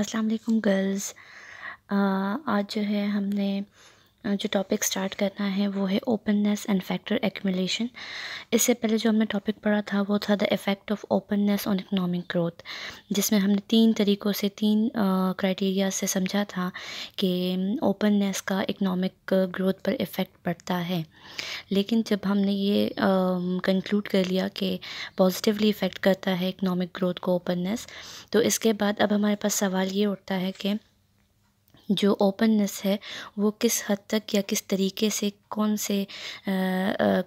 Aslam girls आज जो है हमने जो टॉपिक स्टार्ट करना है वो है ओपननेस एंड फैक्टर एक्यूमुलेशन इससे पहले जो हमने टॉपिक पढ़ा था वो था the effect of openness on economic growth जिसमें हमने तीन तरीक़ों से तीन क्राइटेरिया से समझा था कि ओपननेस का इकोनॉमिक ग्रोथ पर इफ़ेक्ट पड़ता है लेकिन जब हमने ये कंक्लूड कर लिया कि पॉजिटिवली इफ़ेक्ट करता है इकनॉमिक ग्रोथ को ओपननेस तो इसके बाद अब हमारे पास सवाल ये उठता है कि जो ओपननेस है वो किस हद तक या किस तरीके से कौन से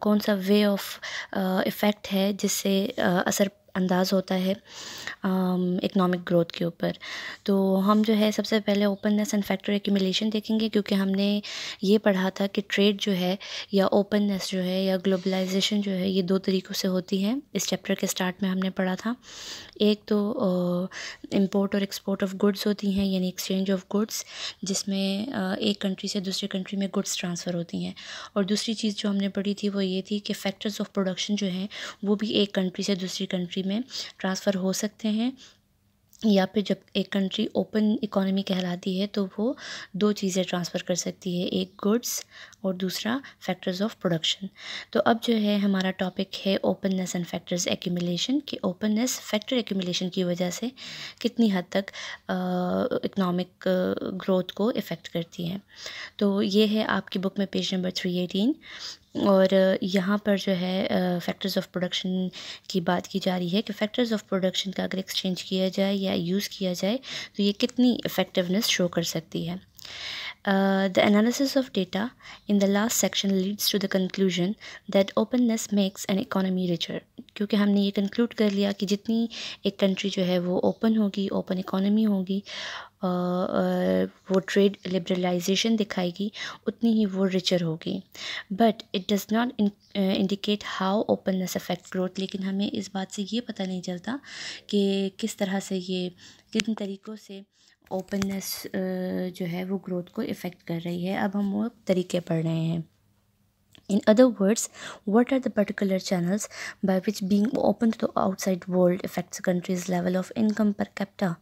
कौन सा वे ऑफ इफ़ेक्ट है जिससे असर अंदाज़ होता है इकनॉमिक ग्रोथ के ऊपर तो हम जो है सबसे पहले ओपननेस एंड फैक्टर एक्यूमिलेशन देखेंगे क्योंकि हमने ये पढ़ा था कि ट्रेड जो है या ओपननेस जो है या ग्लोबलाइजेशन जो है ये दो तरीक़ों से होती है इस चैप्टर के स्टार्ट में हमने पढ़ा था एक तो इम्पोर्ट और एक्सपोर्ट ऑफ गुड्स होती हैं यानी एक्सचेंज ऑफ गुड्स जिसमें एक कंट्री से दूसरी कंट्री में गुड्स ट्रांसफ़र होती हैं और दूसरी चीज़ जो हमने पढ़ी थी वो ये थी कि फैक्टर्स ऑफ प्रोडक्शन जो हैं वो भी एक कंट्री से दूसरी कंट्री कंट्री में ट्रांसफ़र हो सकते हैं या फिर जब एक कंट्री ओपन इकोनॉमी कहलाती है तो वो दो चीज़ें ट्रांसफ़र कर सकती है एक गुड्स और दूसरा फैक्टर्स ऑफ प्रोडक्शन तो अब जो है हमारा टॉपिक है ओपननेस एंड फैक्टर्स एक्यूमिलेशन कि ओपननेस फैक्टर एक्यूमिलेशन की वजह से कितनी हद तक इकनॉमिक ग्रोथ को इफ़ेक्ट करती है तो ये है आपकी बुक में पेज नंबर थ्री एटीन और यहाँ पर जो है फैक्टर्स ऑफ प्रोडक्शन की बात की जा रही है कि फैक्टर्स ऑफ प्रोडक्शन का अगर एक्सचेंज किया जाए या यूज़ किया जाए तो ये कितनी इफ़ेक्टिवनेस शो कर सकती है the analysis of data in the last section leads to the conclusion that openness makes an economy richer क्योंकि हमने ये कंक्लूड कर लिया कि जितनी एक कंट्री जो है वो ओपन होगी ओपन इकोनॉमी होगी वो ट्रेड लिबरलाइजेशन दिखाएगी उतनी ही वो रिचर होगी but it does not indicate how openness affect growth लेकिन हमें इस बात से ये पता नहीं चलता कि किस तरह से ये किन तरीक़ों से ओपननेस जो है वो ग्रोथ को इफ़ेक्ट कर रही है अब हम वो तरीके पढ़ रहे हैं In other words, what are the particular channels by which being open to the outside world affects a country's level of income per capita?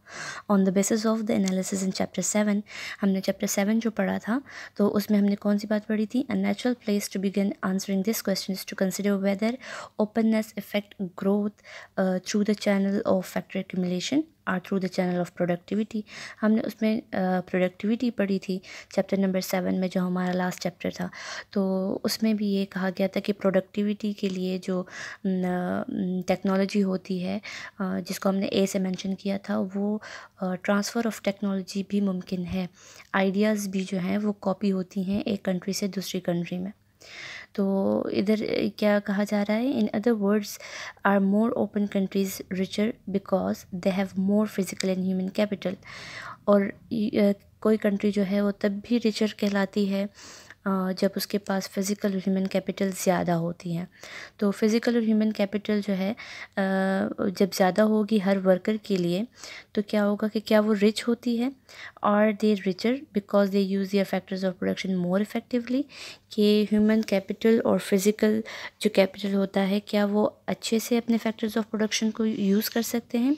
On the basis of the analysis in chapter 7, हमने chapter 7 जो पढ़ा था तो उसमें हमने कौन सी बात पढ़ी थी A natural place to begin answering this question is to consider whether openness affect growth uh, through the channel of factor accumulation are through the channel of productivity हमने उसमें प्रोडक्टिविटी पढ़ी थी चैप्टर नंबर सेवन में जो हमारा last chapter था तो उसमें भी ये कहा गया था कि प्रोडक्टिविटी के लिए जो टेक्नोलॉजी होती है जिसको हमने ए से मेंशन किया था वो ट्रांसफ़र ऑफ टेक्नोलॉजी भी मुमकिन है आइडियाज़ भी जो हैं वो कॉपी होती हैं एक कंट्री से दूसरी कंट्री में तो इधर क्या कहा जा रहा है in other words are more open countries richer because they have more physical and human capital और कोई कंट्री जो है वो तब भी रिचर कहलाती है जब उसके पास फ़िज़िकल और ह्यूमन कैपिटल ज़्यादा होती हैं तो फ़िज़िकल और ह्यूमन कैपिटल जो है जब ज़्यादा होगी हर वर्कर के लिए तो क्या होगा कि क्या वो रिच होती है और they richer because they use their factors of production more effectively कि ह्यूमन कैपिटल और फ़िज़िकल जो कैपिटल होता है क्या वो अच्छे से अपने फैक्टर्स ऑफ प्रोडक्शन को यूज़ कर सकते हैं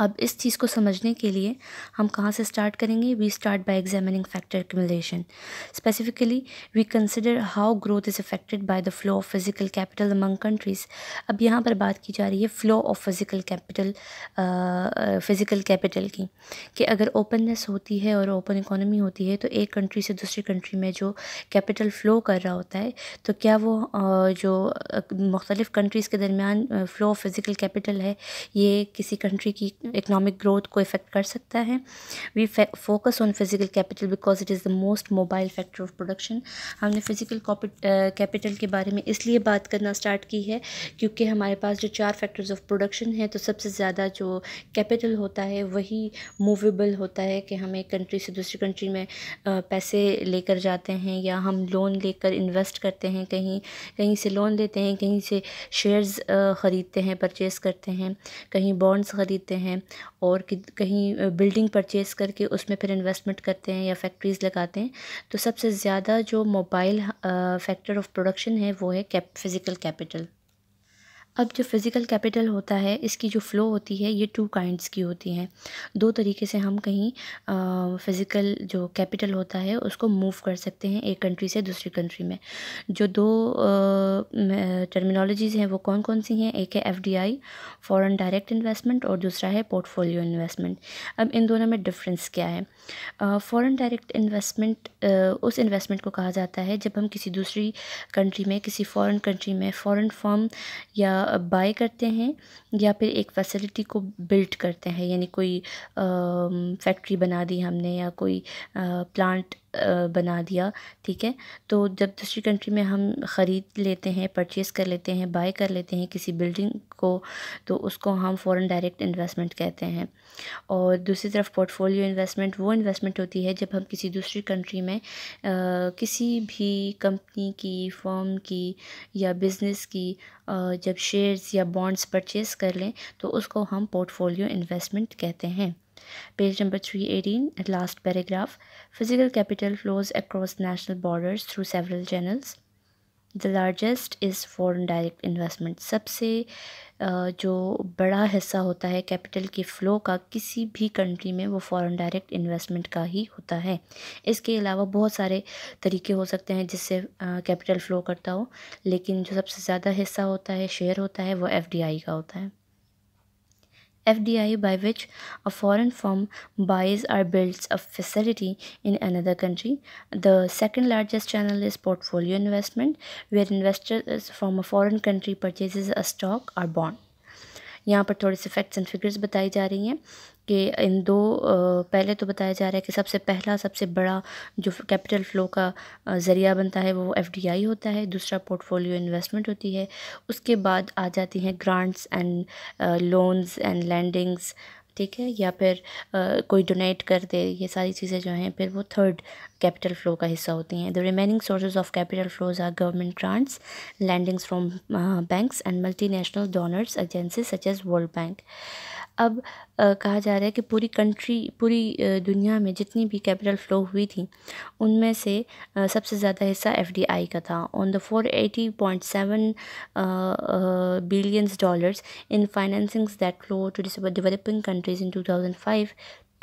अब इस चीज़ को समझने के लिए हम कहाँ से स्टार्ट करेंगे we start by examining factor accumulation specifically we consider how growth is affected by the flow of physical capital among countries अब यहाँ पर बात की जा रही है flow of physical capital physical capital की कि अगर ओपननेस होती है और ओपन इकोनॉमी होती है तो एक कंट्री से दूसरी कंट्री में जो कैपिटल फ़्लो कर रहा होता है तो क्या वो uh, जो मुख्तलिफ़ कंट्रीज़ के दरमियान फ़्लो ऑफ फिज़िकल कैपिटल है ये किसी कंट्री की इकनॉमिक hmm. ग्रोथ को इफ़ेक्ट कर सकता है we focus on physical capital because it is the most mobile factor of production हमने फिजिकल कैपिटल के बारे में इसलिए बात करना स्टार्ट की है क्योंकि हमारे पास जो चार फैक्टर्स ऑफ प्रोडक्शन है तो सबसे ज़्यादा जो कैपिटल होता है वही मूवेबल होता है कि हम एक कंट्री से दूसरी कंट्री में पैसे लेकर जाते हैं या हम लोन लेकर इन्वेस्ट करते हैं कहीं कहीं से लोन लेते हैं कहीं से शेयर्स ख़रीदते हैं परचेज़ करते हैं कहीं बॉन्ड्स ख़रीदते हैं हैं और कहीं बिल्डिंग परचेस करके उसमें फिर इन्वेस्टमेंट करते हैं या फैक्ट्रीज़ लगाते हैं तो सबसे ज़्यादा जो मोबाइल फैक्टर ऑफ प्रोडक्शन है वो है कैप फिज़िकल कैपिटल अब जो फ़िज़िकल कैपिटल होता है इसकी जो फ़्लो होती है ये टू काइंड्स की होती हैं दो तरीके से हम कहीं फ़िज़िकल जो कैपिटल होता है उसको मूव कर सकते हैं एक कंट्री से दूसरी कंट्री में जो दो टर्मिनोलॉजीज़ हैं वो कौन कौन सी हैं एक है F D I direct investment और दूसरा है पोर्टफोलियो इन्वेस्टमेंट अब इन दोनों में डिफ़्रेंस क्या है फ़ॉरन डायरेक्ट इन्वेस्टमेंट उस इन्वेस्टमेंट को कहा जाता है जब हम किसी दूसरी कंट्री में किसी फ़ॉरन कंट्री में फ़ॉरन फॉर्म या बाय करते हैं या फिर एक फैसिलिटी को बिल्ड करते हैं यानी कोई फैक्ट्री बना दी हमने या कोई प्लांट बना दिया ठीक है तो जब दूसरी कंट्री में हम ख़रीद लेते हैं परचेस कर लेते हैं बाय कर लेते हैं किसी बिल्डिंग को तो उसको हम फॉरेन डायरेक्ट इन्वेस्टमेंट कहते हैं और दूसरी तरफ पोर्टफोलियो इन्वेस्टमेंट वो इन्वेस्टमेंट होती है जब हम किसी दूसरी कंट्री में आ, किसी भी कंपनी की फॉर्म की या बिज़नेस की आ, जब शेयर्स या बॉन्ड्स परचेस कर लें तो उसको हम पोर्टफोलियो इन्वेस्टमेंट कहते हैं Page number 318, at last paragraph. Physical capital flows across national borders through several channels. The largest is foreign direct investment सबसे जो बड़ा हिस्सा होता है कैपिटल के फ़्लो का किसी भी कंट्री में वो फॉरेन डायरेक्ट इन्वेस्टमेंट का ही होता है इसके अलावा बहुत सारे तरीके हो सकते हैं जिससे कैपिटल फ़्लो करता हो लेकिन जो सबसे ज़्यादा हिस्सा होता है शेयर होता है वो एफडीआई का होता है FDI, by which a foreign firm buys or builds a facility in another country. The second largest channel is portfolio investment, where investors from a foreign country purchases a stock or bond. यहाँ पर थोड़े से facts and figures बताई जा रही हैं कि इन दो पहले तो बताया जा रहा है कि सबसे पहला सबसे बड़ा जो कैपिटल फ़्लो का ज़रिया बनता है वो एफ होता है दूसरा पोर्टफोलियो इन्वेस्टमेंट होती है उसके बाद आ जाती हैं grants and loans and lendings ठीक है या फिर आ, कोई डोनेट कर दे ये सारी चीज़ें जो हैं फिर वो थर्ड कैपिटल फ्लो का हिस्सा होती हैं the remaining sources of capital flows are government grants lendings from banks and multinational donors agency such as World Bank अब कहा जा रहा है कि पूरी कंट्री पूरी दुनिया में जितनी भी कैपिटल फ़्लो हुई थी उनमें से सबसे ज़्यादा हिस्सा एफडीआई का था on the four eighty point seven billions dollars in financing that flow to developing countries in two thousand five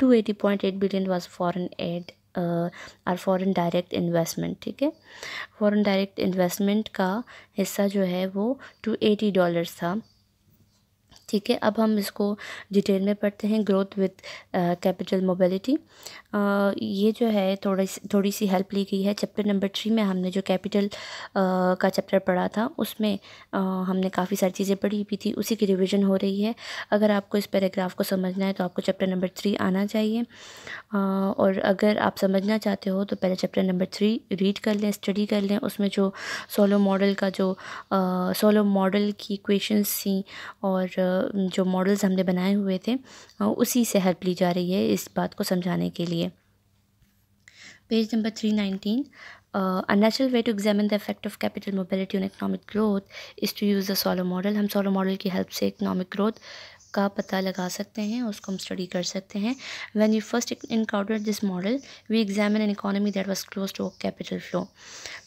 two eighty point eight billion was foreign aid और फॉरेन डायरेक्ट इन्वेस्टमेंट ठीक है foreign direct investment का हिस्सा जो है वो to eighty dollars था ठीक है अब हम इसको डिटेल में पढ़ते हैं ग्रोथ विद कैपिटल मोबिलिटी ये जो है थोड़ी थोड़ी सी हेल्प ली गई है चैप्टर नंबर थ्री में हमने जो कैपिटल uh, का चैप्टर पढ़ा था उसमें uh, हमने काफ़ी सारी चीज़ें पढ़ी भी थी उसी की रिविज़न हो रही है अगर आपको इस पैराग्राफ को समझना है तो आपको चैप्टर नंबर थ्री आना चाहिए uh, और अगर आप समझना चाहते हो तो पहले चैप्टर नंबर थ्री रीड कर लें स्टडी कर लें उसमें जो सोलो मॉडल का जो सोलो uh, मॉडल की क्वेश्चन थी और जो मॉडल्स हमने बनाए हुए थे उसी से हेल्प ली जा रही है इस बात को समझाने के लिए page number three nineteen a natural way to examine the effect of capital mobility on economic growth is to use the Solow model हम सोलो मॉडल की हेल्प से इकनॉमिक ग्रोथ का पता लगा सकते हैं उसको हम स्टडी कर सकते हैं when you first encounter this model we examine an economy that was close to capital flow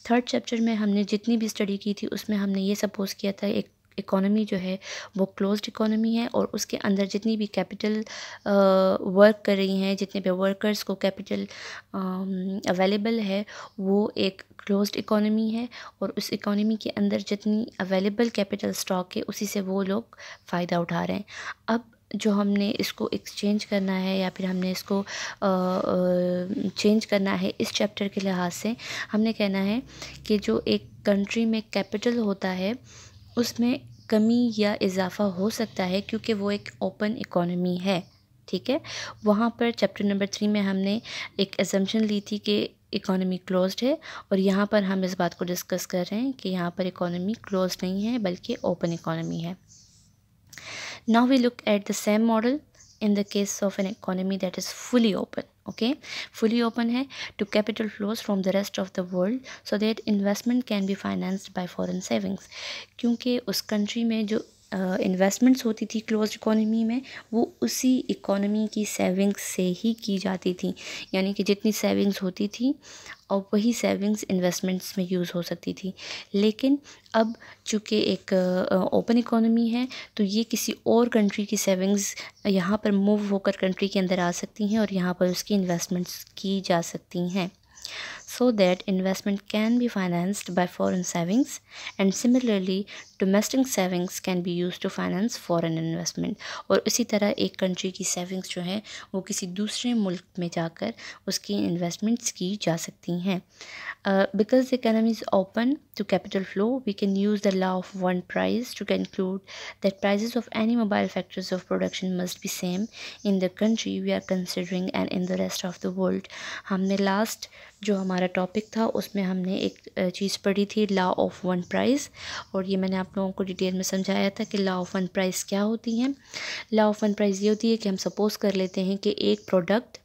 third chapter में हमने जितनी भी स्टडी की थी उसमें हमने ये सपोज किया था एक इकोनॉमी जो है वो क्लोज्ड इकोनॉमी है और उसके अंदर जितनी भी कैपिटल वर्क कर रही हैं जितने भी वर्कर्स को कैपिटल अवेलेबल है वो एक क्लोज्ड इकोनॉमी है और उस इकोनॉमी के अंदर जितनी अवेलेबल कैपिटल स्टॉक है उसी से वो लोग फ़ायदा उठा रहे हैं अब जो हमने इसको एक्सचेंज करना है या फिर हमने इसको चेंज करना है इस चैप्टर के लिहाज से हमने कहना है कि जो एक कंट्री में कैपिटल होता है उसमें कमी या इज़ाफ़ा हो सकता है क्योंकि वो एक ओपन इकोनॉमी है ठीक है वहाँ पर चैप्टर नंबर थ्री में हमने एक एजम्पन ली थी कि इकोनॉमी क्लोज्ड है और यहाँ पर हम इस बात को डिस्कस कर रहे हैं कि यहाँ पर इकोनॉमी क्लोज नहीं है बल्कि ओपन इकोनॉमी है now we look at the same model in the case of an economy that is fully open okay fully open hai to capital flows from the rest of the world so that investment can be financed by foreign savings क्योंकि उस country में जो investments होती थी close economy में वो उसी economy की सेविंग्स से ही की जाती थी यानी कि जितनी सेविंग्स होती थी और वही सेविंग्स इन्वेस्टमेंट्स में यूज़ हो सकती थी लेकिन अब चूँकि एक ओपन इकोनॉमी है तो ये किसी और कंट्री की सेविंग्स यहाँ पर मूव होकर कंट्री के अंदर आ सकती हैं और यहाँ पर उसकी इन्वेस्टमेंट्स की जा सकती हैं so that investment can be financed by foreign savings and similarly domestic savings can be used to finance foreign investment और इसी तरह एक country की savings जो हैं वो किसी दूसरे मुल्क में जाकर उसकी investments की जा सकती हैं uh, because the economy is open to capital flow we can use the law of one price to conclude that prices of any mobile factors of production must be same in the country we are considering and in the rest of the world हमने last जो हमारा topic था उसमें हमने एक चीज़ पढ़ी थी law of one price और ये मैंने आप लोगों को डिटेल में समझाया था कि लॉ ऑफ वन प्राइस क्या होती है लॉ ऑफ वन प्राइस ये होती है कि हम सपोज़ कर लेते हैं कि एक प्रोडक्ट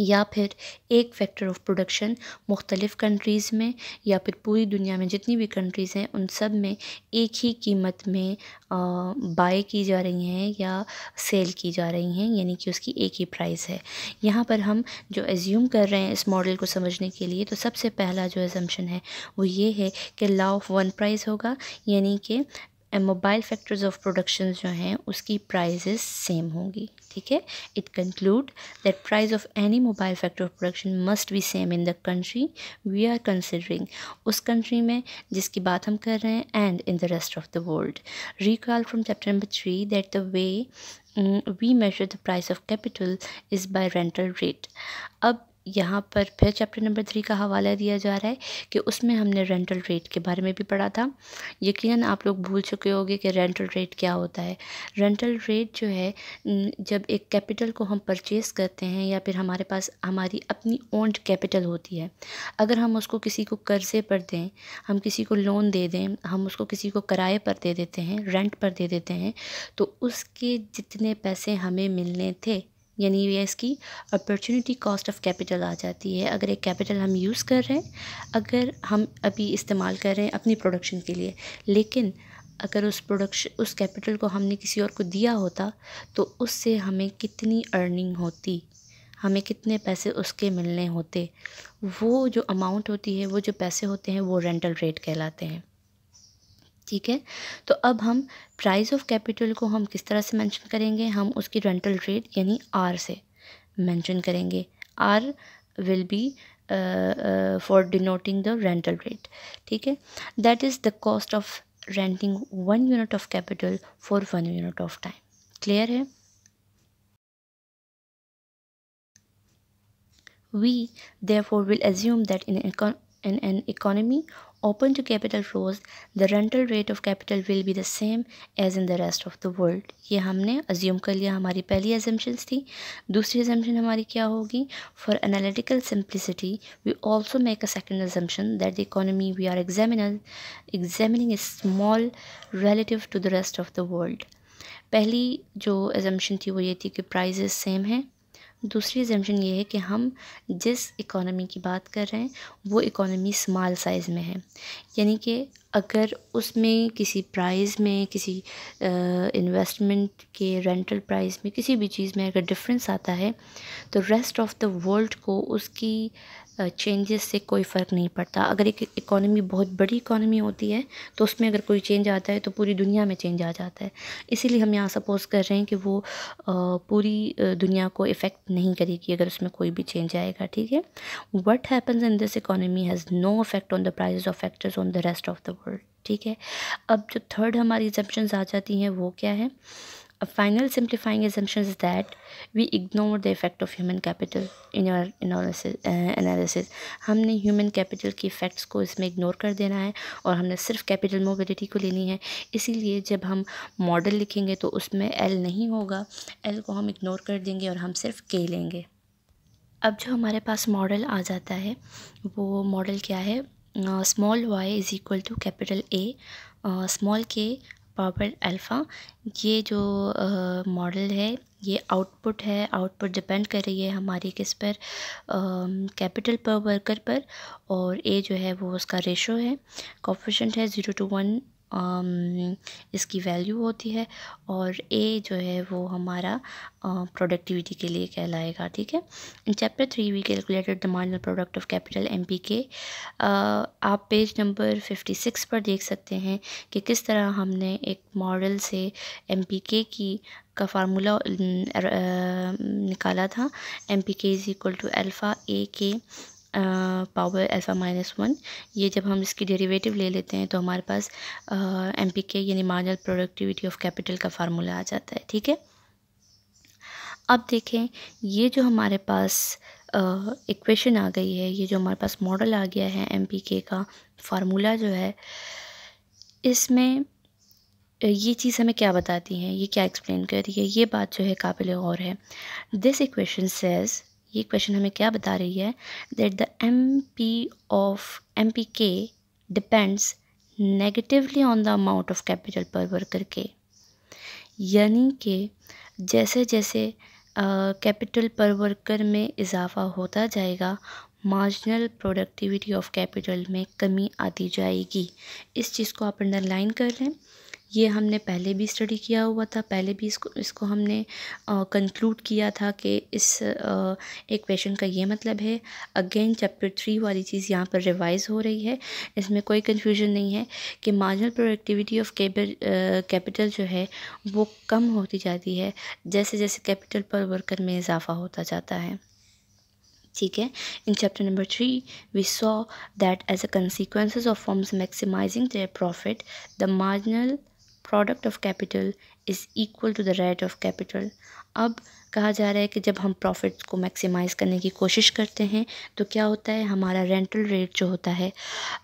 या फिर एक फैक्टर ऑफ प्रोडक्शन मुख्तलिफ़ कंट्रीज़ में या फिर पूरी दुनिया में जितनी भी कंट्रीज़ हैं उन सब में एक ही कीमत में बाय की जा रही हैं या सेल की जा रही हैं यानी कि उसकी एक ही प्राइस है यहाँ पर हम जो एज्यूम कर रहे हैं इस मॉडल को समझने के लिए तो सबसे पहला जो एजम्पन है वो ये है कि लॉ ऑफ वन प्राइस होगा यानी कि and mobile factories of production जो हैं उसकी प्राइजेस सेम होंगी ठीक है it conclude that price of any mobile factory of production must be same in the country we are considering उस कंट्री में जिसकी बात हम कर रहे हैं and in the rest of the world recall from chapter number three that the way we measure the price of capital is by rental rate अब यहाँ पर फिर चैप्टर नंबर थ्री का हवाला दिया जा रहा है कि उसमें हमने रेंटल रेट के बारे में भी पढ़ा था यकीनन आप लोग भूल चुके होंगे कि रेंटल रेट क्या होता है रेंटल रेट जो है जब एक कैपिटल को हम परचेस करते हैं या फिर हमारे पास हमारी अपनी ओन्ड कैपिटल होती है अगर हम उसको किसी को कर्ज़े पर दें हम किसी को लोन दे दें हम उसको किसी को किराए पर दे देते हैं रेंट पर दे देते हैं तो उसके जितने पैसे हमें मिलने थे यानी ये इसकी अपॉर्चुनिटी कॉस्ट ऑफ कैपिटल आ जाती है अगर एक कैपिटल हम यूज़ कर रहे हैं अगर हम अभी इस्तेमाल कर रहे हैं अपनी प्रोडक्शन के लिए लेकिन अगर उस प्रोडक्शन उस कैपिटल को हमने किसी और को दिया होता तो उससे हमें कितनी अर्निंग होती हमें कितने पैसे उसके मिलने होते वो जो अमाउंट होती है वो जो पैसे होते हैं वो रेंटल रेट कहलाते हैं ठीक है तो अब हम प्राइस ऑफ कैपिटल को हम किस तरह से मेंशन करेंगे हम उसकी रेंटल रेट यानी आर से मेंशन करेंगे R will be for denoting the rental rate ठीक है that is the cost of renting one unit of capital for one unit of time clear है we therefore will will assume that in in an economy open to capital flows, the rental rate of capital will be the same as in the rest of the world. ये हमने assume कर लिया हमारी पहली assumptions थी दूसरी assumption हमारी क्या होगी For analytical simplicity, we also make a second assumption that the economy we are examining, examining is small relative to the rest of the world. पहली जो assumption थी वो ये थी कि prices same हैं दूसरी एग्जामेशन ये है कि हम जिस इकोनॉमी की बात कर रहे हैं वो इकोनॉमी स्माल साइज़ में है यानी कि अगर उसमें किसी प्राइस में किसी इन्वेस्टमेंट के रेंटल प्राइस में किसी भी चीज़ में अगर डिफरेंस आता है तो रेस्ट ऑफ़ द वर्ल्ड को उसकी चेंजेस से कोई फ़र्क नहीं पड़ता अगर एक इकानमी बहुत बड़ी इकोनॉमी होती है तो उसमें अगर कोई चेंज आता है तो पूरी दुनिया में चेंज आ जाता है इसीलिए हम यहाँ सपोज़ कर रहे हैं कि वो पूरी दुनिया को इफ़ेक्ट नहीं करेगी अगर उसमें कोई भी चेंज आएगा ठीक है what happens in this economy has no effect on the price of factors on the rest of the sure ठीक है अब जो थर्ड हमारी एक्जम्पन आ जाती हैं वो क्या है अब final simplifying assumption is that we ignore the effect of human capital in analysis हमने ह्यूमन कैपिटल की इफेक्ट्स को इसमें इग्नोर कर देना है और हमने सिर्फ कैपिटल मोबिलिटी को लेनी है इसीलिए जब हम मॉडल लिखेंगे तो उसमें एल नहीं होगा एल को हम इग्नोर कर देंगे और हम सिर्फ के लेंगे अब जो हमारे पास मॉडल आ जाता है वो मॉडल क्या है small Y is equal to capital A small K power alpha ये जो मॉडल uh, है ये आउटपुट है आउटपुट डिपेंड कर रही है हमारी किस पर कैपिटल पर वर्कर पर और ए जो है वो उसका रेशो है कॉफिशेंट है ज़ीरो टू वन इसकी वैल्यू होती है और ए जो है वो हमारा प्रोडक्टिविटी के लिए कहलाएगा ठीक है in chapter three we calculated the marginal product of capital M P K आप पेज नंबर फिफ्टी सिक्स पर देख सकते हैं कि किस तरह हमने एक मॉडल से एम पी के की का फार्मूला निकाला था M P K is equal to alpha A K power F minus one ये जब हम इसकी डेरिवेटिव ले लेते हैं तो हमारे पास एम पी के यानी मार्जिनल प्रोडक्टिविटी ऑफ कैपिटल का फार्मूला आ जाता है ठीक है अब देखें ये जो हमारे पास इक्वेशन uh, आ गई है ये जो हमारे पास मॉडल आ गया है एम पी के का फार्मूला जो है इसमें ये चीज़ हमें क्या बताती है ये क्या एक्सप्लेन कर रही है ये बात जो है काबिल गौर है दिस इक्वेशन सेज़ ये क्वेश्चन हमें क्या बता रही है that the M P of M P K depends negatively on the amount of capital per worker K यानी कि जैसे जैसे कैपिटल पर वर्कर में इजाफा होता जाएगा मार्जिनल प्रोडक्टिविटी ऑफ कैपिटल में कमी आती जाएगी इस चीज़ को आप अंडरलाइन कर लें ये हमने पहले भी स्टडी किया हुआ था पहले भी इसको इसको हमने कंक्लूड किया था कि इस एक क्वेश्चन का ये मतलब है अगेन चैप्टर थ्री वाली चीज़ यहाँ पर रिवाइज हो रही है इसमें कोई कन्फ्यूजन नहीं है कि मार्जिनल प्रोडक्टिविटी ऑफ कैपिटल जो है वो कम होती जाती है जैसे जैसे कैपिटल पर वर्कर में इजाफा होता जाता है ठीक है in chapter number three we saw that as a consequences of firms maximizing their profit the marginal product of capital is equal to the rate of capital अब कहा जा रहा है कि जब हम प्रॉफिट्स को मैक्सिमाइज़ करने की कोशिश करते हैं तो क्या होता है हमारा रेंटल रेट जो होता है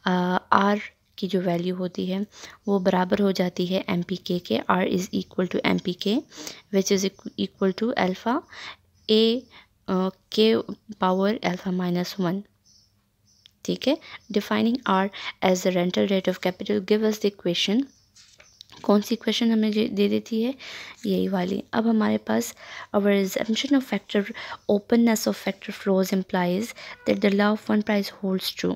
आर की जो वैल्यू होती है वो बराबर हो जाती है एम पी के के R is equal to M P K which is equal to alpha A K power alpha minus one ठीक है defining R as the rental rate of capital give us the equation कौन सी equation हमें दे देती है यही वाली अब हमारे पास our assumption of factor openness of factor flows implies that the law of one price holds true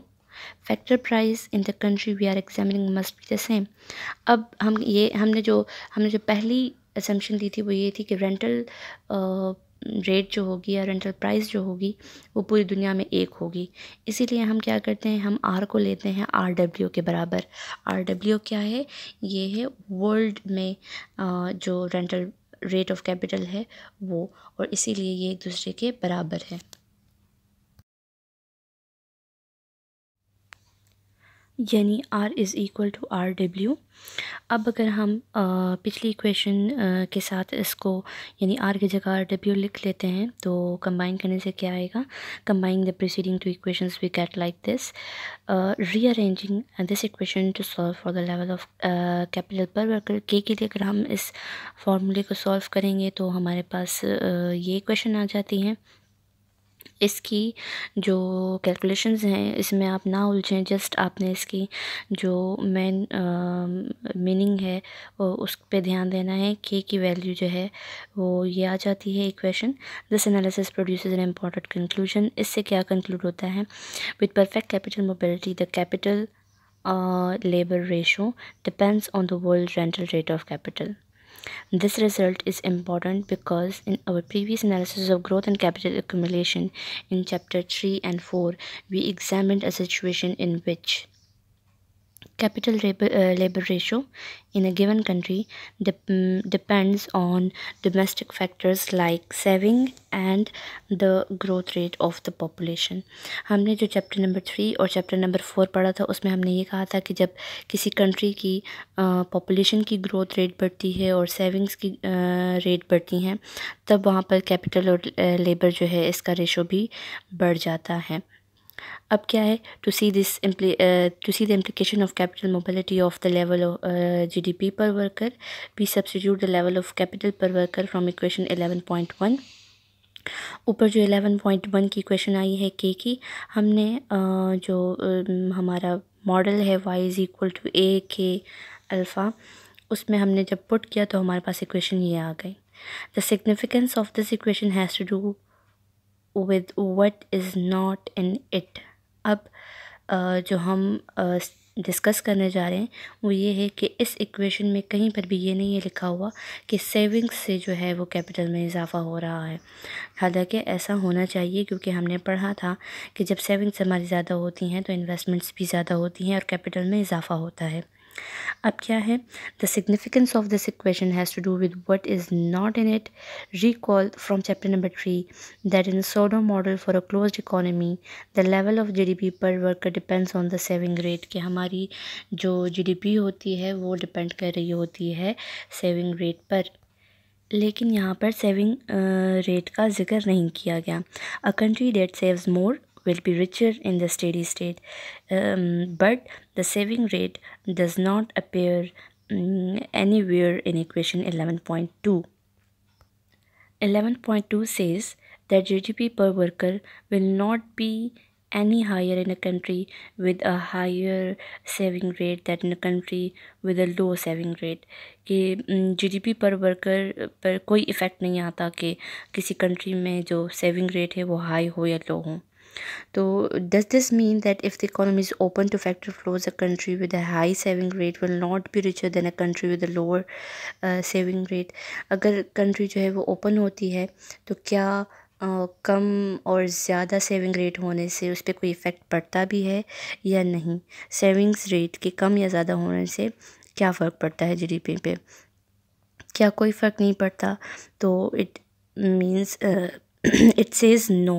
factor price in the country we are examining must be the same अब हम ये हमने जो हमने जो पहली एजम्पन दी थी वो ये थी कि रेंटल रेट जो होगी या रेंटल प्राइस जो होगी वो पूरी दुनिया में एक होगी इसीलिए हम क्या करते हैं हम आर को लेते हैं आर डब्ल्यू के बराबर आर डब्ल्यू क्या है ये है वर्ल्ड में जो रेंटल रेट ऑफ कैपिटल है वो और इसीलिए ये एक दूसरे के बराबर है यानी R is equal to R W अब अगर हम आ, पिछली इक्वेशन के साथ इसको यानी R की जगह आर डब्ल्यू लिख लेते हैं तो कंबाइन करने से क्या आएगा combine the preceding two equations we get like this rearranging this equation to solve for the level of capital per worker K के लिए अगर हम इस फार्मूले को सॉल्व करेंगे तो हमारे पास uh, ये इक्वेशन आ जाती है इसकी जो कैलकुलेशंस हैं इसमें आप ना उलझें जस्ट आपने इसकी जो मेन मीनिंग है उस पर ध्यान देना है के की वैल्यू जो है वो ये आ जाती है equation this analysis produce an important conclusion इससे क्या कंक्लूड होता है with perfect capital mobility the capital labour ratio depends on the world rental rate of capital This result is important because in our previous analysis of growth and capital accumulation in chapter 3 and 4, we examined a situation in which Capital labor, uh, labor ratio in a given country dep depends on domestic factors like saving and the growth rate of the population. हमने जो chapter number three और chapter number four पढ़ा था उसमें हमने ये कहा था कि जब किसी कंट्री की पॉपुलेशन की ग्रोथ रेट बढ़ती है और सेविंग्स की रेट बढ़ती हैं तब वहाँ पर कैपिटल और लेबर जो है इसका रेशो भी बढ़ जाता है अब क्या है to see this to see the implication of capital mobility of the level of G D P per worker we substitute the level of capital per worker from equation eleven point one ऊपर जो eleven point one की question आई है के की हमने uh, जो uh, हमारा मॉडल है Y is equal to A K alpha उसमें हमने जब पुट किया तो हमारे पास इक्वेशन ये आ गई the significance of this equation has to do with what is not in it अब जो हम डिस्कस करने जा रहे हैं वो ये है कि इस इक्वेशन में कहीं पर भी ये नहीं है लिखा हुआ कि सेविंग्स से जो है वो कैपिटल में इजाफ़ा हो रहा है हालांकि ऐसा होना चाहिए क्योंकि हमने पढ़ा था कि जब सेविंग्स हमारी ज़्यादा होती हैं तो इन्वेस्टमेंट्स भी ज़्यादा होती हैं और कैपिटल में इजाफ़ा होता है अब क्या है the significance of this equation has to do with what is not in it recall from chapter number three that in Solow model for a closed economy the level of G D P per worker depends on the saving rate कि हमारी जो जी D P होती है वो depend कर रही होती है सेविंग रेट पर लेकिन यहाँ पर सेविंग रेट का जिक्र नहीं किया गया a country that saves more will be richer in the steady state um, but the saving rate does not appear mm, anywhere in equation 11.2 11.2 says that GDP per worker will not be any higher in a country with a higher saving rate than in a country with a low saving rate कि mm, GDP per worker पर कोई effect नहीं आता कि किसी country में जो saving rate है वो high हो या low हो तो does this mean that if the economy is open to factor flows a country with a high saving rate will not be richer than a country with a lower saving rate अगर country जो है वो open होती है तो क्या uh, कम और ज़्यादा सेविंग रेट होने से उस पर कोई इफ़ेक्ट पड़ता भी है या नहीं सेविंग्स रेट के कम या ज़्यादा होने से क्या फ़र्क पड़ता है जी डी पी पे क्या कोई फ़र्क नहीं पड़ता तो it means it says no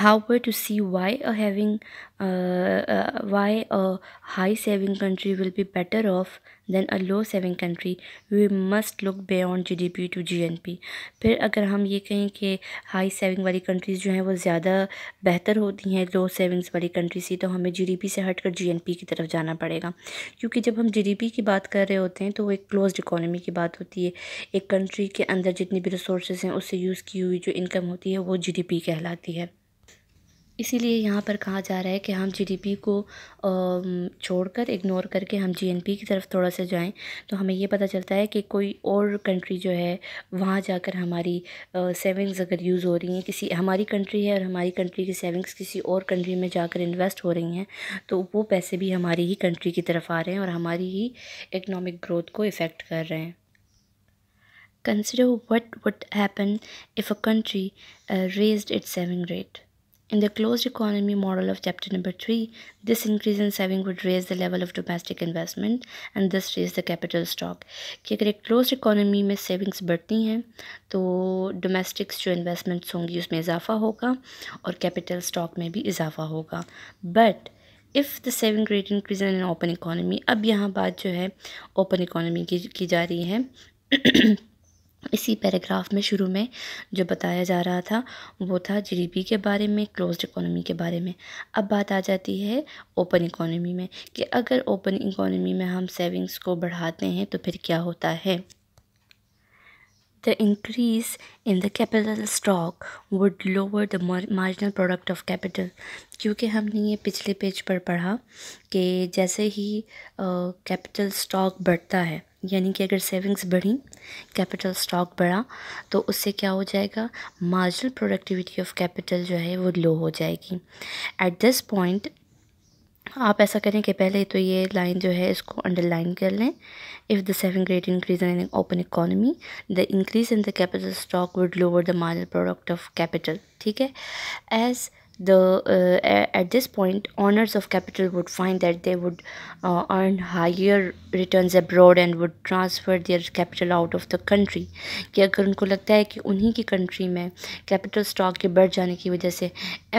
However, to see why a having uh, uh, why a high saving country will be better off than a low saving country, we must look beyond GDP to GNP. फिर अगर हम ये कहें कि high saving वाली countries जो हैं वो ज़्यादा बेहतर होती हैं लो सेविंग्स वाली कंट्री से तो हमें जीडीपी से हटकर जीएनपी की तरफ जाना पड़ेगा क्योंकि जब हम जीडीपी की बात कर रहे होते हैं तो वो एक क्लोज्ड इकोनॉमी की बात होती है एक कंट्री के अंदर जितनी भी रिसोर्स हैं उससे यूज़ की हुई जो इनकम होती है वो जी कहलाती है इसीलिए यहाँ पर कहा जा रहा है कि हम जीडीपी को छोड़कर इग्नोर करके हम जीएनपी की तरफ थोड़ा सा जाएं तो हमें ये पता चलता है कि कोई और कंट्री जो है वहाँ जाकर हमारी सेविंग्स अगर यूज़ हो रही हैं किसी हमारी कंट्री है और हमारी कंट्री की सेविंग्स किसी और कंट्री में जाकर इन्वेस्ट हो रही हैं तो वो पैसे भी हमारी ही कंट्री की तरफ आ रहे हैं और हमारी ही इकनॉमिक ग्रोथ को इफ़ेक्ट कर रहे हैं Consider what would happen if a country uh, raised its saving rate. In the closed economy model of chapter number three, this increase in saving would raise the level of domestic investment and thus raise the capital stock. कि अगर एक closed economy में savings बढ़ती हैं तो domestic जो investments होंगी उसमें इजाफा होगा और capital stock में भी इजाफा होगा But if the saving rate increases in an open economy, अब यहाँ बात जो है open economy की की जा रही है इसी पैराग्राफ में शुरू में जो बताया जा रहा था वो था जी डी पी के बारे में क्लोज्ड इकोनॉमी के बारे में अब बात आ जाती है ओपन इकोनॉमी में कि अगर ओपन इकोनॉमी में हम सेविंग्स को बढ़ाते हैं तो फिर क्या होता है the increase in the capital stock would lower the marginal product of capital क्योंकि हमने ये पिछले पेज पर पढ़ा कि जैसे ही कैपिटल uh, स्टॉक बढ़ता है यानी कि अगर सेविंग्स बढ़ी कैपिटल स्टॉक बढ़ा तो उससे क्या हो जाएगा मार्जिनल प्रोडक्टिविटी ऑफ कैपिटल जो है वो लो हो जाएगी एट दिस पॉइंट आप ऐसा करें कि पहले तो ये लाइन जो है इसको अंडरलाइन कर लें if the saving rate increase in open economy the increase in the capital stock would lower the marginal product of capital ठीक है as the uh, at this point owners of capital would find that they would uh, earn higher returns abroad and would transfer their capital out of the country कि अगर उनको लगता है कि उन्हीं की कंट्री में कैपिटल स्टॉक के बढ़ जाने की वजह से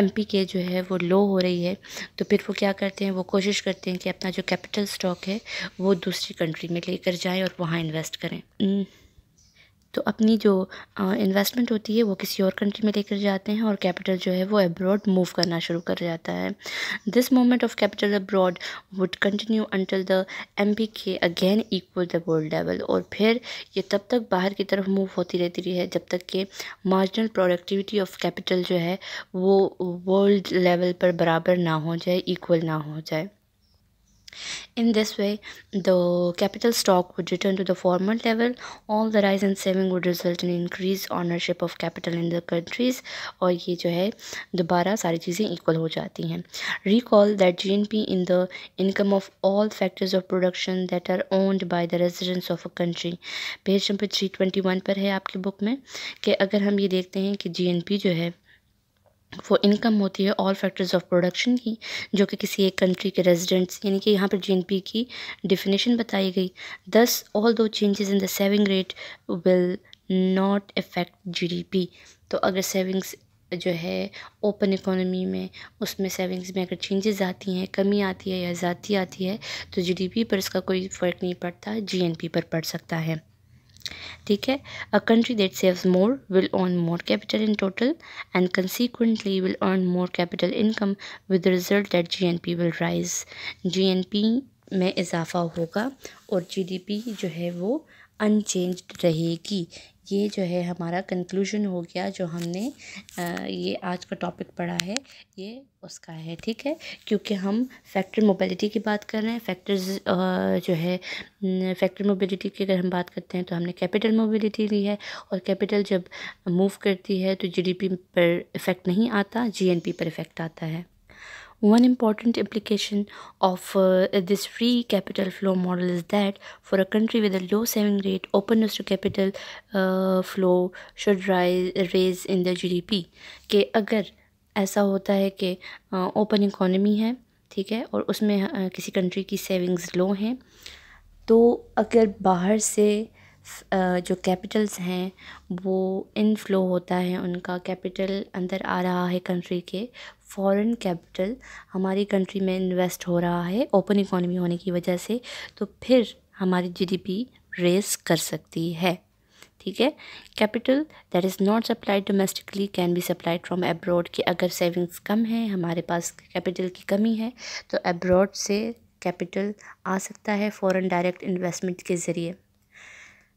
एम पी के जो है वो लो हो रही है तो फिर वो क्या करते हैं वो कोशिश करते हैं कि अपना जो कैपिटल स्टॉक है वो दूसरी कंट्री में लेकर जाएं और वहाँ इन्वेस्ट करें तो अपनी जो इन्वेस्टमेंट होती है वो किसी और कंट्री में लेकर जाते हैं और कैपिटल जो है वो अब्रॉड मूव करना शुरू कर जाता है this moment of capital abroad would continue until the M B K again equal the world level और फिर ये तब तक बाहर की तरफ मूव होती रहती रही है जब तक कि मार्जिनल प्रोडक्टिविटी ऑफ कैपिटल जो है वो वर्ल्ड लेवल पर बराबर ना हो जाए इक्वल ना हो जाए In this way, the capital stock would return to the former level. All the rise in saving would result in increased ownership of capital in the countries और ये जो है दोबारा सारी चीज़ें इक्वल हो जाती हैं recall that G N P in the income of all factors of production that are owned by the residents of a country page number three twenty one पर है आपकी बुक में कि अगर हम ये देखते हैं कि जी एन पी जो है वो इनकम होती है ऑल फैक्टर्स ऑफ प्रोडक्शन की जो कि किसी एक कंट्री के रेजिडेंट्स यानी कि यहाँ पर जीएनपी की डिफिनेशन बताई गई दस although changes in the saving rate will not affect GDP तो अगर सेविंग्स जो है ओपन इकोनॉमी में उसमें सेविंग्स में अगर चेंजेस आती हैं कमी आती है या ज़्यादा आती है तो जीडीपी पर इसका कोई फ़र्क नहीं पड़ता जीएनपी पर पड़ सकता है ठीक है a country that saves more will earn more capital in total and consequently will earn more capital income with result that P will rise P में इजाफा होगा और जी डी पी जो है वो अनचेंज्ड रहेगी ये जो है हमारा कंक्लूजन हो गया जो हमने ये आज का टॉपिक पढ़ा है ये उसका है ठीक है क्योंकि हम फैक्टर मोबिलिटी की बात कर रहे हैं फैक्टर्स जो है फैक्टर मोबिलिटी की अगर हम बात करते हैं तो हमने कैपिटल मोबिलिटी ली है और कैपिटल जब मूव करती है तो जीडीपी पर इफ़ेक्ट नहीं आता जीएनपी पर इफ़ेक्ट आता है One important implication of uh, this free capital flow model is that for a country with a low saving rate, openness to capital uh, flow should rise, raise in the GDP. कि अगर ऐसा होता है कि open economy है ठीक है और उसमें uh, किसी कंट्री की सेविंग्स लो हैं तो अगर बाहर से जो कैपिटल्स हैं वो इनफ़्लो होता है उनका कैपिटल अंदर आ रहा है कंट्री के फ़ॉरेन कैपिटल हमारी कंट्री में इन्वेस्ट हो रहा है ओपन इकोनॉमी होने की वजह से तो फिर हमारी जीडीपी रेस कर सकती है ठीक है capital that is not supplied domestically can be supplied from abroad की अगर सेविंग्स कम है हमारे पास कैपिटल की कमी है तो एब्रॉड से कैपिटल आ सकता है फ़ॉरेन डायरेक्ट इन्वेस्टमेंट के ज़रिए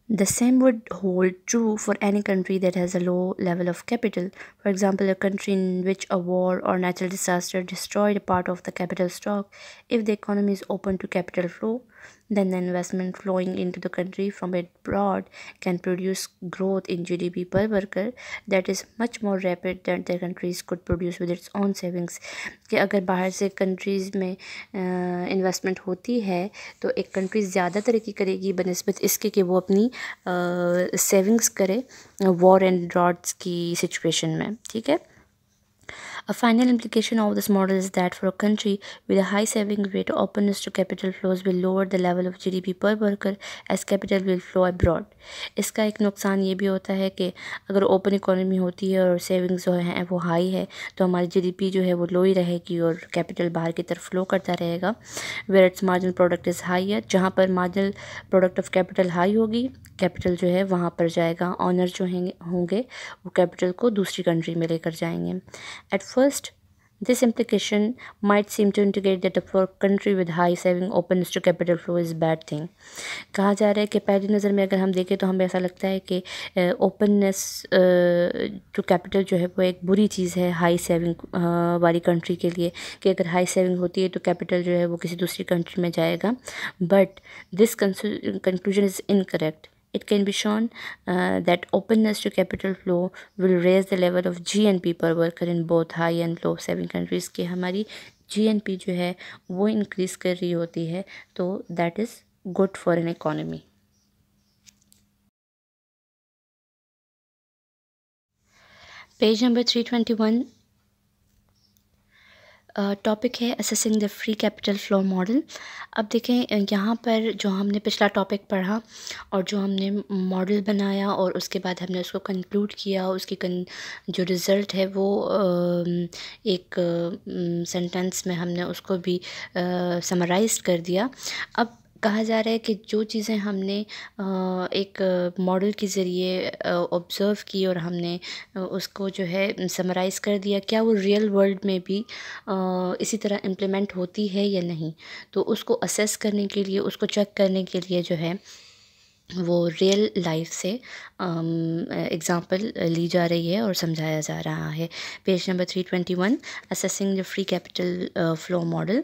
The same would hold true for any country that has a low level of capital. For example, a country in which a war or natural disaster destroyed a part of the capital stock. If the economy is open to capital flow, Then the investment flowing into the country from abroad can produce growth in GDP per worker that is much more rapid than the countries could produce with its own savings कि अगर बाहर से countries में investment होती है तो एक country ज़्यादा तरक्की करेगी बनस्बत इसके कि वो अपनी savings करे war and droughts की situation में ठीक है A final implication of this model is that for a country with a high saving rate, openness to capital flows will lower the level of GDP per worker as capital will flow abroad. इसका एक नुकसान ये भी होता है कि अगर open economy होती है और सेविंग्स तो जो है वो हाई है तो हमारी जीडीपी जो है वो लो ही रहेगी और कैपिटल बाहर की तरफ फ्लो करता रहेगा where its marginal product is high है जहाँ पर marginal product of capital high होगी कैपिटल जो है वहाँ पर जाएगा ऑनर जो हैं होंगे वो कैपिटल को दूसरी कंट्री में लेकर जाएंगे at First, this implication might seem to indicate that a poor country with high saving openness to capital flow is bad thing. कहा जा रहा है कि पहली नज़र में अगर हम देखें तो हमें ऐसा लगता है कि ओपननेस टू कैपिटल जो है वो एक बुरी चीज़ है हाई सेविंग वाली कंट्री के लिए कि अगर हाई सेविंग होती है तो कैपिटल जो है वो किसी दूसरी कंट्री में जाएगा but this conclusion is incorrect It can be shown uh, that openness to capital flow will raise the level of GNP per worker in both high and low saving countries की hamari gnp jo hai wo increase kar rahi hoti hai तो that is good for an economy page number 321 topic है assessing the free capital flow model अब देखें यहाँ पर जो हमने पिछला टॉपिक पढ़ा और जो हमने मॉडल बनाया और उसके बाद हमने उसको कंक्लूड किया उसकी कन, जो रिज़ल्ट है वो एक सेंटेंस में हमने उसको भी समराइज कर दिया अब कहा जा रहा है कि जो चीज़ें हमने एक मॉडल के ज़रिए ऑब्ज़र्व की और हमने उसको जो है समराइज़ कर दिया क्या वो रियल वर्ल्ड में भी इसी तरह इम्प्लीमेंट होती है या नहीं तो उसको असेस करने के लिए उसको चेक करने के लिए जो है वो रियल लाइफ से एग्ज़ाम्पल ली जा रही है और समझाया जा रहा है page number three twenty one assessing the free capital flow model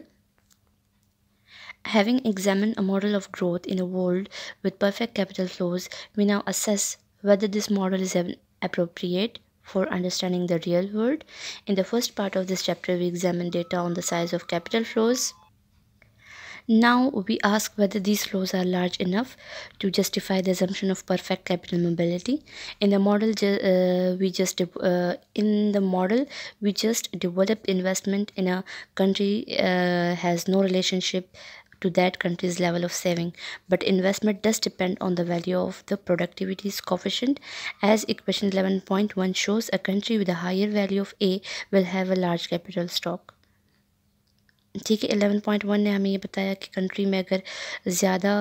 Having examined a model of growth in a world with perfect capital flows, we now assess whether this model is appropriate for understanding the real world. In the first part of this chapter, we examined data on the size of capital flows. Now we ask whether these flows are large enough to justify the assumption of perfect capital mobility. In the model, uh, we just uh, in the model we just developed investment in a country uh, has no relationship to that country's level of saving but investment does depend on the value of the productivity's coefficient as equation 11.1 shows a country with a higher value of a will have a large capital stock ठीक है 11.1 ने हमें ये बताया कि country में अगर ज़्यादा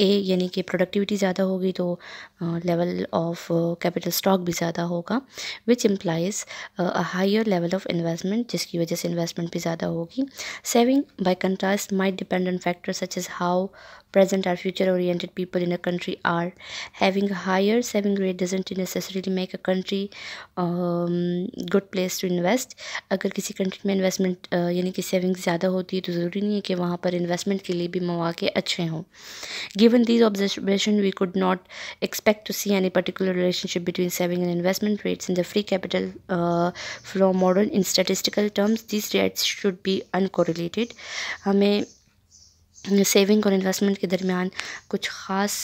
ए यानी कि प्रोडक्टिविटी ज़्यादा होगी तो लेवल ऑफ कैपिटल स्टॉक भी ज़्यादा होगा which implies a higher level of investment जिसकी वजह से इन्वेस्टमेंट भी ज़्यादा होगी saving by contrast might dependent factor such is how present or future oriented people in a country are having a higher saving rate doesn't necessarily make a country a um, good place to invest agar kisi country mein investment uh, yani ki savings zyada hoti hai to zaruri nahi investment ke liye bhi mauke given these observations, we could not expect to see any particular relationship between saving and investment rates in the free capital uh, flow model in statistical terms these rates should be uncorrelated saving और investment के दरमियान कुछ ख़ास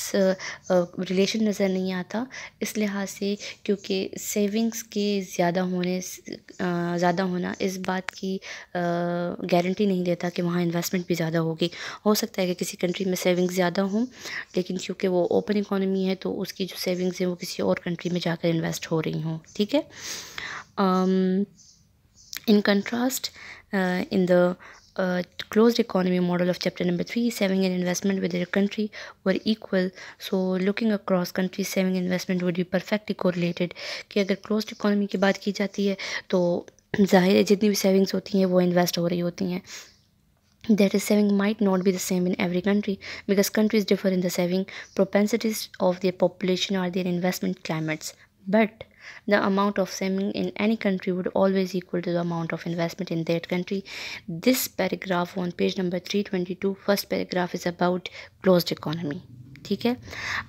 relation नज़र नहीं आता इस लिहाज से क्योंकि सेविंग्स के ज़्यादा होने ज़्यादा होना इस बात की गारंटी नहीं देता कि वहाँ इन्वेस्टमेंट भी ज़्यादा होगी हो सकता है कि किसी कंट्री में सेविंग्स ज़्यादा हों लेकिन क्योंकि वो ओपन इकोनॉमी है तो उसकी जो सेविंग्स हैं वो किसी और कंट्री में जाकर इन्वेस्ट हो रही हों ठीक है in contrast in the a closed economy model of chapter number 3 saving and investment with their country were equal so looking across countries saving investment would be perfectly correlated कि अगर closed economy की बात की जाती है तो जाहिर है जितनी भी savings होती हैं वो invest हो रही होती हैं that is saving might not be the same in every country because countries differ in the saving propensities of their population or their investment climates but the amount of saving in any country would always equal to the amount of investment in that country this paragraph on page number 322 first paragraph is about closed economy ठीक है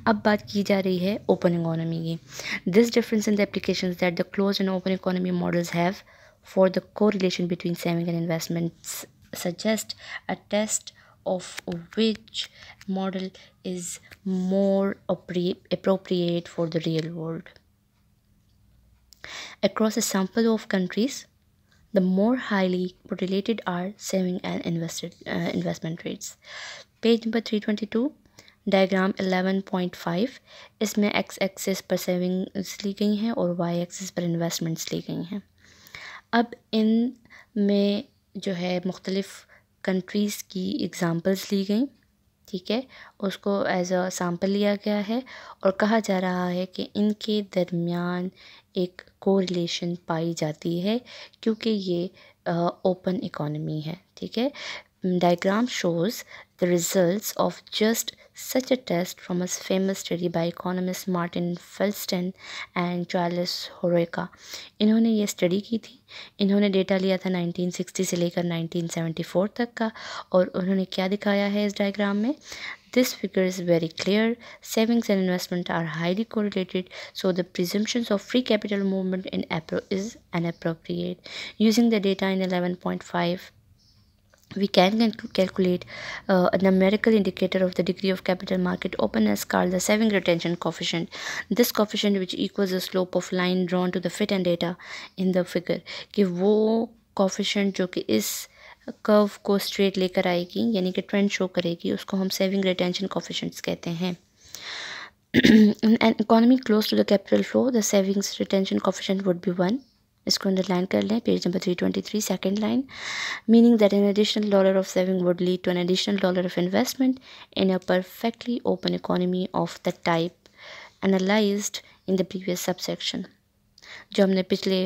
अब बात की जा रही है open economy की this difference in the application that the close and open economy models have for the correlation between saving and suggest a test of which model is more appropriate for the real world. Across a sample of countries, the more highly correlated are saving and invested uh, investment rates. Page number 322 diagram 11.5 इसमें X axis पर savings ली गई हैं और y axis पर investments ली गई हैं अब इन में जो है मुख्तलिफ़ कंट्रीज़ की एग्ज़ाम्पल्स ली गई ठीक है उसको एज अ सैम्पल लिया गया है और कहा जा रहा है कि इनके दरमियान एक कोरिलेशन पाई जाती है क्योंकि ये ओपन इकोनमी है ठीक है Mm, diagram shows the results of just such a test from a famous study by economist Martin Felsten and Charles होरेका इन्होंने ये study की थी इन्होंने data लिया था 1960 से लेकर 1974 तक का और उन्होंने क्या दिखाया है इस diagram में This figure is very clear. Savings and investment are highly correlated, so the presumptions of free capital movement in April is inappropriate. Using the data in 11.5 we can calculate uh, a numerical indicator of the degree of capital market openness called the saving retention coefficient this coefficient which equals the slope of line drawn to the fit and data in the figure कि wo coefficient जो कि इस curve को straight लेकर आएगी यानी कि trend show करेगी उसको हम सेविंग रिटेंशन कोफिशेंट्स कहते हैं an economy close to the capital flow the savings retention coefficient would be 1 इसको अंडरलाइन कर लें page number three twenty three second line meaning that an additional dollar of saving would lead to an additional dollar of investment in a perfectly open economy of the type analysed in the previous subsection जो हमने पिछले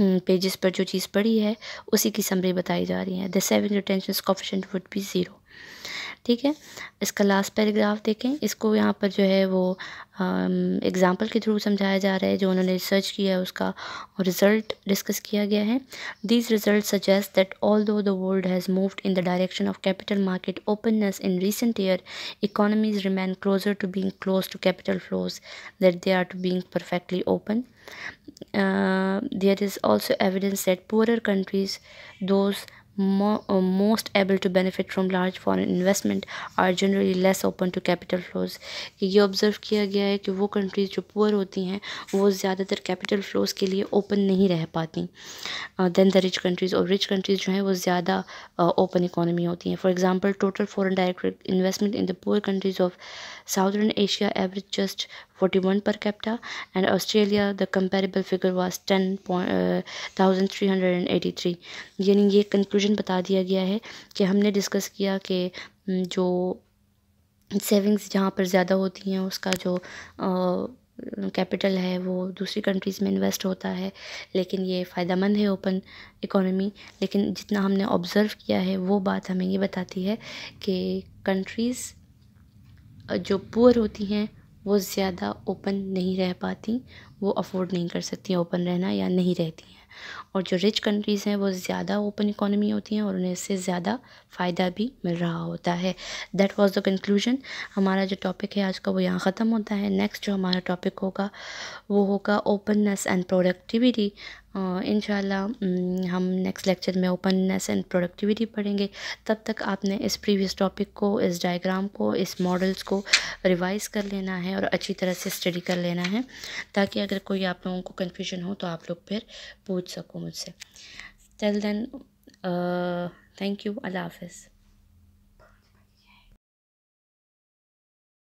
pages हम्म, पर जो चीज़ पढ़ी है उसी की summary बताई जा रही है the saving retention coefficient would be zero ठीक है इसका लास्ट पैराग्राफ देखें इसको यहाँ पर जो है वो एग्ज़ाम्पल के थ्रू समझाया जा रहा है जो उन्होंने रिसर्च किया है उसका रिज़ल्ट डिस्कस किया गया है these results suggest that although the world has moved in the direction of capital market openness in recent year economies remain closer to being closed to capital flows that they are to being perfectly open there is also evidence that poor countries those most able to benefit from large foreign investment are generally less open to capital flows ये observe किया गया है कि वो countries जो poor होती हैं वो ज़्यादातर कैपिटल फ्लोज़ के लिए ओपन नहीं रह पाती दैन द रिच कंट्रीज़ और रिच कंट्रीज़ जो हैं वो ज़्यादा ओपन इकोनॉमी होती हैं for example total foreign direct investment in the poor countries of Southern Asia averaged just 41 per capita and Australia the comparable figure was three uh, यानी ये conclusion बता दिया गया है कि हमने discuss किया कि जो सेविंग्स जहाँ पर ज़्यादा होती हैं उसका जो आ, कैपिटल है वो दूसरी कंट्रीज़ में इन्वेस्ट होता है लेकिन ये फ़ायदा मंद है ओपन इकोनॉमी लेकिन जितना हमने ऑब्ज़र्व किया है वो बात हमें ये बताती है कि कंट्रीज़ जो पुअर होती हैं वो ज़्यादा ओपन नहीं रह पाती वो अफोर्ड नहीं कर सकती ओपन रहना या नहीं रहती हैं और जो रिच कंट्रीज़ हैं वो ज़्यादा ओपन इकोनॉमी होती हैं और उन्हें इससे ज़्यादा फ़ायदा भी मिल रहा होता है दैट वाज द कंक्लूजन हमारा जो टॉपिक है आज का वो यहाँ ख़त्म होता है नेक्स्ट जो हमारा टॉपिक होगा वो होगा ओपननेस एंड प्रोडक्टिविटी इन हम नेक्स्ट लेक्चर में ओपननेस एंड प्रोडक्टिविटी पढ़ेंगे तब तक आपने इस प्रीवियस टॉपिक को इस डायग्राम को इस मॉडल्स को रिवाइज़ कर लेना है और अच्छी तरह से स्टडी कर लेना है ताकि अगर कोई आप लोगों को कन्फ्यूजन हो तो आप लोग फिर पूछ सको मुझसे टेल देन थैंक यू अल्लाह हाफिज़